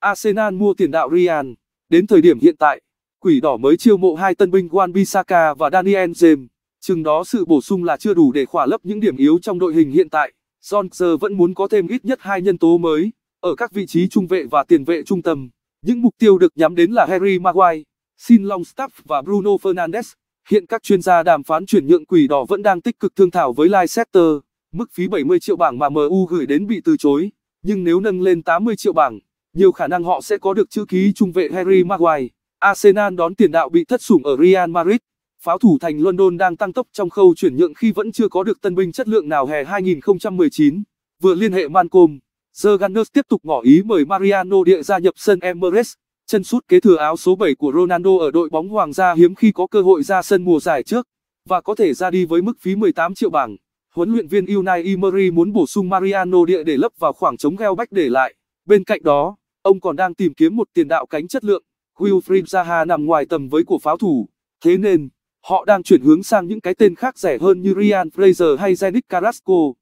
Arsenal mua tiền đạo Ryan. Đến thời điểm hiện tại, Quỷ Đỏ mới chiêu mộ hai tân binh Wan Bissaka và Daniel James. Chừng đó sự bổ sung là chưa đủ để khỏa lấp những điểm yếu trong đội hình hiện tại. Solskjaer vẫn muốn có thêm ít nhất hai nhân tố mới ở các vị trí trung vệ và tiền vệ trung tâm. Những mục tiêu được nhắm đến là Harry Maguire, Sin Longstaff và Bruno Fernandes. Hiện các chuyên gia đàm phán chuyển nhượng Quỷ Đỏ vẫn đang tích cực thương thảo với Leicester. Mức phí 70 triệu bảng mà MU gửi đến bị từ chối, nhưng nếu nâng lên 80 triệu bảng nhiều khả năng họ sẽ có được chữ ký trung vệ Harry Maguire. Arsenal đón tiền đạo bị thất sủng ở Real Madrid. Pháo thủ thành London đang tăng tốc trong khâu chuyển nhượng khi vẫn chưa có được tân binh chất lượng nào hè 2019. Vừa liên hệ Mancom, The Gunners tiếp tục ngỏ ý mời Mariano Địa gia nhập sân Emirates. Chân sút kế thừa áo số 7 của Ronaldo ở đội bóng Hoàng gia hiếm khi có cơ hội ra sân mùa giải trước và có thể ra đi với mức phí 18 triệu bảng. Huấn luyện viên Unai Emery muốn bổ sung Mariano Địa để lấp vào khoảng trống gheo bách để lại. Bên cạnh đó, ông còn đang tìm kiếm một tiền đạo cánh chất lượng. Wilfried Zaha nằm ngoài tầm với của pháo thủ, thế nên, họ đang chuyển hướng sang những cái tên khác rẻ hơn như Ryan Fraser hay Yannick Carrasco.